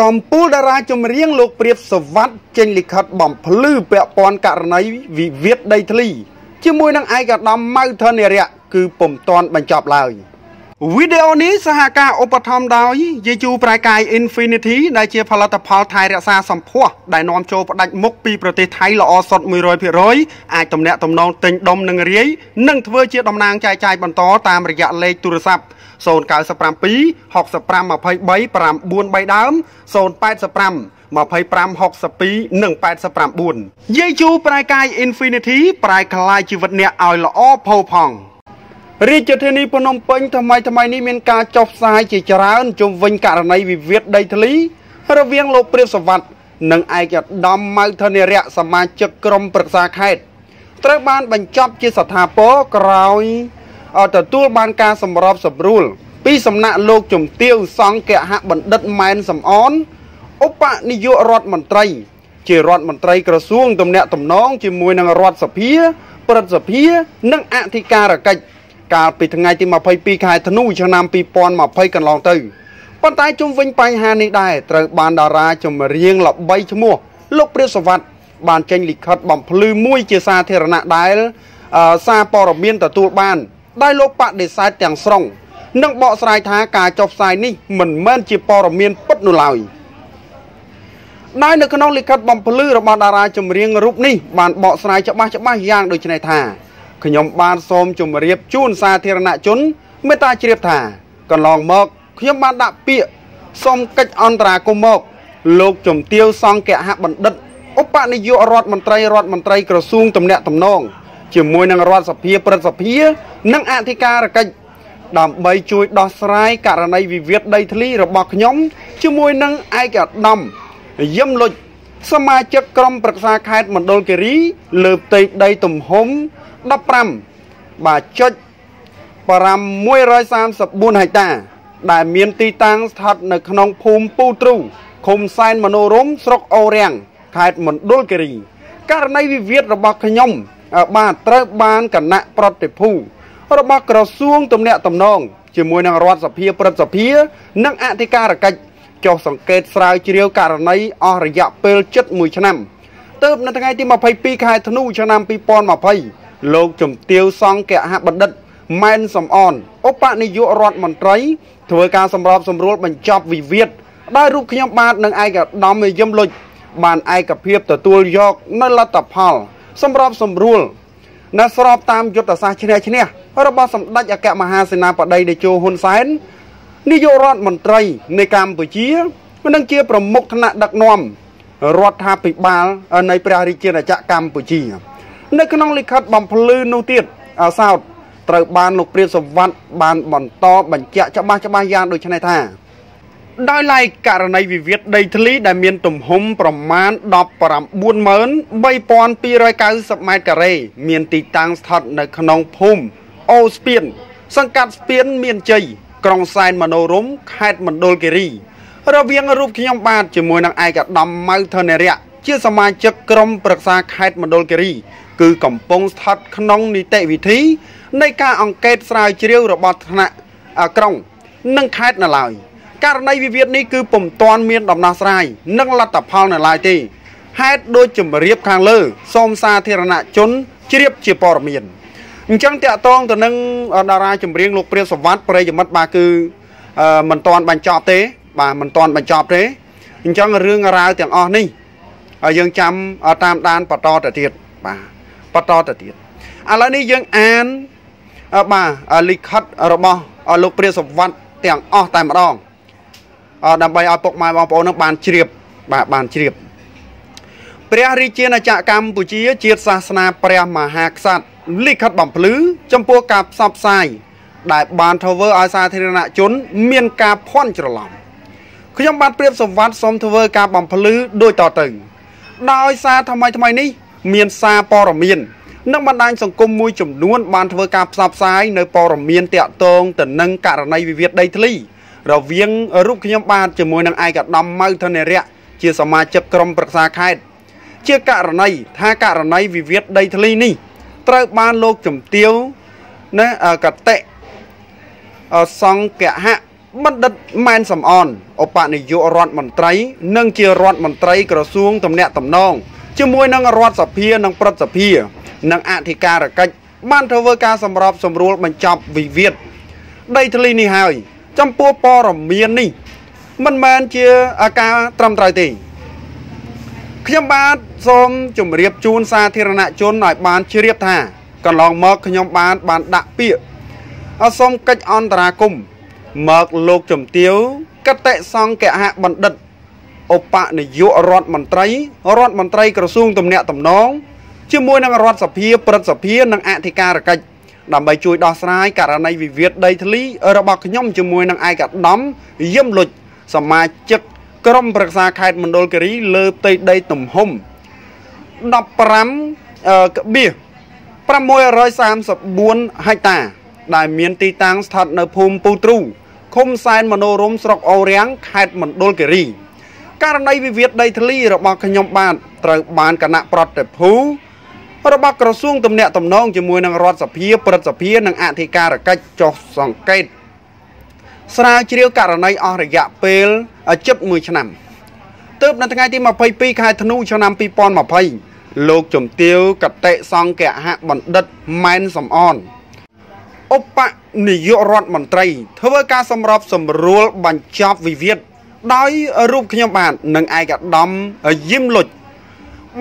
កម្ពុជាតារាចម្រៀងលោកព្រាបសវັດចេញលិខិតបំភ្លឺពាក់ព័ន្ធករណីវិវាទដីធ្លីជាមួយនឹងឯកឧត្តមម៉ៅធនរៈគឺពុំតាន់បញ្ចប់ឡើយ។វីដេអូនេះសហការឧបត្ថម្ភដោយយេជូប្រែកាយ Infinity ដែលជាផលិតផលថែរក្សាសម្ផស្សដែលនាំចូលផ្ដាច់មុខពីប្រទេសថៃល្អសុទ្ធ100%អាចទំនាក់ទំនងទិញដុំនិងរាយនិងធ្វើជាតំណាងចែកចាយបន្តតាមរយៈលេខទូរស័ព្ទ097 6523 933ដើម085 2562និង89យាយជូប្រែកាយ Infinity ប្រែក្លាយជីវិតអ្នកឲ្យល្អផូរផង់រាជធានីភ្នំពេញថ្មីថ្មីនេះមានការចុះផ្សាយជាច្រើនជុំវិញករណីវិវាទដីធ្លីរវាងលោកព្រាបសវត្ថនិងឯកឧត្តមម៉ៅធនិរៈសមាជិកក្រុមប្រឹក្សាខេត្តត្រូវបានបញ្ចប់ជាស្ថាពរក្រោយទទួលបានការសម្របសម្រួលពីសំណាក់លោកជំទាវសង្កហបណ្ឌិតម៉ែនសំអនឧបនាយករដ្ឋមន្ត្រី ជារដ្ឋមន្ត្រីក្រសួងទំនាក់ទំនងជាមួយនឹងរដ្ឋសភាព្រឹទ្ធសភានិងអធិការកិច្ចកាលពីថ្ងៃទី22ខែធ្នូឆ្នាំ2020កន្លងទៅប៉ុន្តែជុំវិញបញ្ហានេះដែរត្រូវ បានតារាចម្រៀងល្បីឈ្មោះលោក ព្រាបសវັດបានចេញលិខិតបំភ្លឺមួយជាសាធារណៈដែលសារព័ត៌មានទទួលបានដោយលោកបដិសេធទាំងស្រុងនិងបកស្រាយថាការចុះផ្សាយនេះមិនមែនជាព័ត៌មានពិតនោះឡើយដោយនៅក្នុងលិខិតបំភ្លឺរបស់តារាចម្រៀងរូបនេះបានបកស្រាយច្បាស់ច្បាស់យ៉ាងដូចនេះថាខ្ញុំបានសូមជម្រាបជូនសាធារណជន មេត្តាជ្រាបថាកន្លងមក ខ្ញុំបានដាក់ពាក្យសូមកិច្ចអន្តរាគមន៍មក លោកជំទាវសង្កហបណ្ឌិតឧបនាយករដ្ឋមន្ត្រីរដ្ឋមន្ត្រីក្រសួងទំនាក់ទំនងជាមួយនឹងរដ្ឋសភាព្រឹទ្ធសភានិងអធិការកិច្ចដើម្បីជួយដោះស្រាយករណីវិវាទដីធ្លីរបស់ខ្ញុំជាមួយនឹងឯកឧត្តមយឹមលុចសមាជិកក្រុមប្រឹក្សាខេត្តមណ្ឌលគិរី លើផ្ទៃដីទំហំ15បាទចុច5134ហិកតា ដែលមានទីតាំងស្ថិតនៅក្នុងភូមិពូទ្រូឃុំសែនមនោរម ស្រុកអូរាំងខេត្តមណ្ឌលគិរីករណីវិវាទរបស់ខ្ញុំ បាទត្រូវ បានគណៈប្រតិភូរបស់ក្រសួងទំនាក់ទំនងជាមួយនឹងរដ្ឋសភាព្រឹទ្ធសភានិងអធិការកិច្ចចុះសង្កេតស្រាវជ្រាវករណីអស់រយៈពេល71ឆ្នាំទើបនៅថ្ងៃទី22ខែធ្នូ ឆ្នាំ2020លោកជំទាវសង្កហបណ្ឌិតម៉ែនសំអនឧបនាយករដ្ឋមន្ត្រីធ្វើការសម្របសម្រួលបញ្ចប់វិវាទដោយរូបខ្ញុំបាទនឹងឯកឧត្តមយមលុចបានឯកភាពទទួលយក នៅលទ្ធផលសម្របសម្រួលនៅស្របតាមយុទ្ធសាស្ត្រឈ្នះឈ្នះរបស់សម្ដេចអគ្គមហាសេនាបតីតេជោហ៊ុនសែននាយករដ្ឋមន្ត្រីនៃកម្ពុជានិងជា ប្រមុខថ្នាក់ដឹកនាំ រដ្ឋាភិបាលនៃព្រះរាជាណាចក្រកម្ពុជានៅក្នុងលិខិតបំភ្លឺនោះទៀតអសោតត្រូវបានលោកព្រាបសវត្តបាន បន្តបញ្ជាក់ច្បាស់ច្បាស់យ៉ាងដូចនេះថាដោយឡែកករណីវិវាទដីធ្លី ដែល មាន ទំហំប្រមាណ193,290ម៉ែត្រការ៉េមានទីតាំងស្ថិតនៅ ក្នុងភូមិអូស្ពានសង្កាត់ស្ពានមានជ័យក្រុងសែនមនោរមខេត្តមណ្ឌលគិរីរវាងរូបខ្ញុំបាទជាមួយនឹងឯកឧត្តមម៉ៅធនរៈជាសមាជិកក្រុមប្រឹក្សាខេត្តមណ្ឌលគិរីគឺកំពុងស្ថិត ក្នុង នីតិវិធីនៃការអង្កេតស្រាវជ្រាវរបស់ថ្នាក់ក្រុងនិងខេត្តនៅឡើយករណីវិវាទនេះគឺពុំទាន់មានដំណោះស្រាយនិងលទ្ធផលនៅឡើយទេហេតុដូចជំរាបខាងលើសូមសាធារណជនជ្រាបជាព័ត៌មានអញ្ចឹងតកតងទៅនឹងតារា ចម្រៀងលោកព្រាបសវັດប្រិយមិត្តបាទគឺមិនទាន់បញ្ចប់ទេ បាទមិនទាន់បញ្ចប់ទេ អញ្ចឹងរឿងរ៉ាវទាំងអស់នេះយើងចាំតាមដានបន្តទៅទៀតបាទបន្តទៅទៀតឥឡូវនេះយើងអានបាទលិខិតរបស់លោក ព្រះសវត្តទាំងអស់តែម្ដងដើម្បីឲ្យពុកម៉ែបងប្អូននឹងបានជ្រាបបាទបានជ្រាប ព្រះរាជាណាចក្រកម្ពុជា ជាតិសាសនាព្រះមហាក្សត្រលិខិតបំភ្លឺចំពោះការផ្សព្វផ្សាយដែលបានធ្វើឲ្យសាធារណជន មានការភ័ន្តច្រឡំខ្ញុំបាទព្រាបសវត្តសូមធ្វើការបំភ្លឺដូចតទៅដោយសារថ្មីថ្មីនេះមានសារព័ត៌មាននិងបណ្ដាញសង្គមមួយចំនួន បានធ្វើការផ្សព្វផ្សាយនៅព័ត៌មានតាក់ទងទៅនឹងករណីវិវាទដីធ្លីរវាងរូបខ្ញុំបាទជាមួយនឹងឯកឧត្តមម៉ៅធនរៈជាសមាជិកក្រុមប្រឹក្សាខេត្តជាករណីថាករណីវិវាទដីធ្លីនេះ ត្រូវបានលោកជំទាវណាកតិសង្គហៈបណ្ឌិតម៉ែនសំអនឧបនាយករដ្ឋមន្ត្រី និងជារដ្ឋមន្ត្រីក្រសួងទំនាក់ទំនងជាមួយនឹងរដ្ឋសភា និងប្រតិភិនិងអធិការកិច្ចបានធ្វើការសម្របសម្រួលបញ្ចប់វិវាទដីធ្លីនេះហើយ ចំពោះព័ត៌មាននេះមិនមែនជាអាការត្រឹមត្រូវទេខ្ញុំបាទសូមជម្រាបជូនសាធារណជនឲ្យបានជ្រាបថាកន្លងមកខ្ញុំបាន បានដាក់ពាក្យអសូមកិច្ចអន្តរាគមន៍មកលោកជំទាវកតេសង្កហបណ្ឌិតឧបនាយករដ្ឋមន្ត្រីរដ្ឋមន្ត្រីក្រសួងទំនាក់ទំនងជាមួយនឹងរដ្ឋសភាព្រឹទ្ធសភានិងអធិការកិច្ចដើម្បីជួយដោះស្រាយករណីវិវាទដីធ្លីរបស់ខ្ញុំជាមួយនឹងឯកឧត្តមយឹមលុចសមាជិកក្រុមប្រឹក្សាខេត្តមណ្ឌលគិរី លើផ្ទៃដីទំហំ15ក្បៀស634ហិកតាដែលមានទីតាំងស្ថិតនៅភូមិពូទ្រូឃុំសែនមនោរមស្រុកអូរាំងខេត្តមណ្ឌលគិរីករណីវិវាទដីធ្លីរបស់ខ្ញុំបាទត្រូវបានគណៈប្រតិភូរបស់ក្រសួងទំនាក់ទំនងជាមួយនឹងរដ្ឋសភាព្រឹទ្ធសភានិងអធិការកិច្ចចុះសង្កេតស្រាវជ្រាវករណីអស់រយៈពេលជិត1ឆ្នាំទើបនៅថ្ងៃទី22ខែធ្នូ ឆ្នាំ2020លោកជំទាវ កតិសង្កហបណ្ឌិតម៉ែនសំអនឧបនាយករដ្ឋមន្ត្រី ធ្វើការសម្របសម្រួលបញ្ចប់វិវាទដោយរូបខ្ញុំបាទនឹងឯកឧត្តមយឹមលុច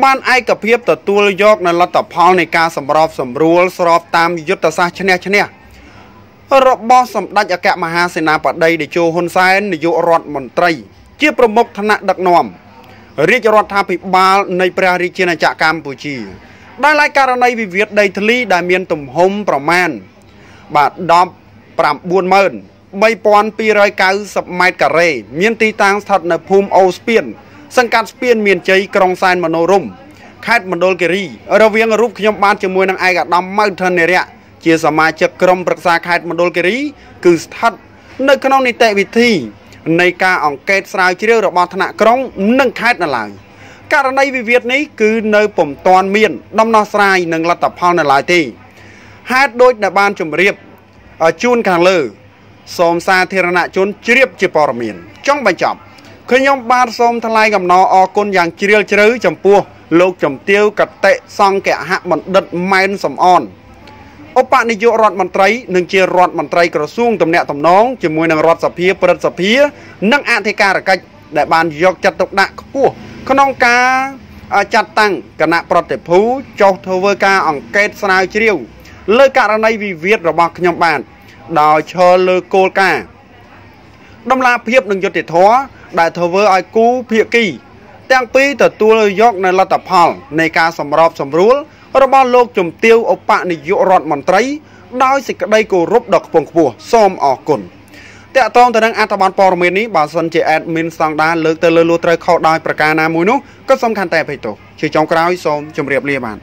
បានឯកភាពទទួលយកនៅលទ្ធផលនៃការសម្របសម្រួលស្របតាមយុទ្ធសាស្ត្រឈ្នះឈ្នះរបស់សម្ដេចអគ្គមហាសេនាបតីតេជោហ៊ុនសែននាយករដ្ឋមន្ត្រីជាប្រមុខថ្នាក់ដឹកនាំរាជរដ្ឋាភិបាលនៃព្រះរាជាណាចក្រកម្ពុជាដែលឡែកករណីវិវាទដីធ្លីដែលមានទំហំប្រមាណបាទ10 90000 3290ម៉ែត្រការ៉េមានទីតាំងស្ថិតនៅភូមិអូស្ពានសង្កាត់ស្ពានមានជ័យក្រុងសែនមនោរម្យខេត្តមណ្ឌលគិរីរវាងរូបខ្ញុំបានជាមួយនឹងឯកឧត្តមម៉ៅធនរៈជាសមាជិកក្រុមប្រឹក្សាខេត្តមណ្ឌលគិរីគឺស្ថិតនៅ ក្នុងនីតិវិធីនៃការអង្កេត ស្រាវជ្រាវរបស់ថ្នាក់ក្រុងនិងខេត្តនៅឡើយករណីវិវាទនេះគឺនៅពុំទាន់មាន ដំណោះស្រាយនិងលទ្ធផលនៅឡើយទេហេតុដូចដែលបានជម្រាបជូនខាងលើសូមសាធារណជនជ្រាបជាព័ត៌មានចុងបញ្ចប់ខ្ញុំបាទសូមថ្លែងអំណរអគុណយ៉ាងជ្រាលជ្រៅចំពោះលោកជំទាវកតិសង្កហបណ្ឌិតម៉ែនសំអនឧបនាយករដ្ឋមន្ត្រីនិងជារដ្ឋមន្ត្រីក្រសួងតំណាក់តំណងជាមួយនឹងរដ្ឋសភាប្រិទ្ធសភានិងអធិការកិច្ចដែលបានយកចិត្តទុកដាក់ខ្ពស់ក្នុងការចាត់តាំងគណៈប្រតិភូចុះធ្វើការអង្កេតស្រាវជ្រាវលើករណីវិវាទរបស់ខ្ញុំបាទដោយឈលលើគោលការណ៍ដំណាភាពនិងយុត្តិធម៌ដែលធ្វើឲ្យគូភាគី ទាំងពីរទទួលយកនៅលទ្ធផល នៃការសម្របសម្រួល របស់ លោកជំទាវឧបនាយករដ្ឋមន្ត្រី ដោយសេចក្តីគោរពដ៏ខ្ពង់ខ្ពស់សូមអរគុណតកតងទៅនឹងអត្ថបទព័ត៌មាននេះបើសិនជា admin ស្តង់ដាលើកទៅលើលួត្រូវខុសដោយប្រការណាមួយនោះក៏សូមខន្តីអភ័យទោសជាចុងក្រោយសូមជម្រាបលាបាទ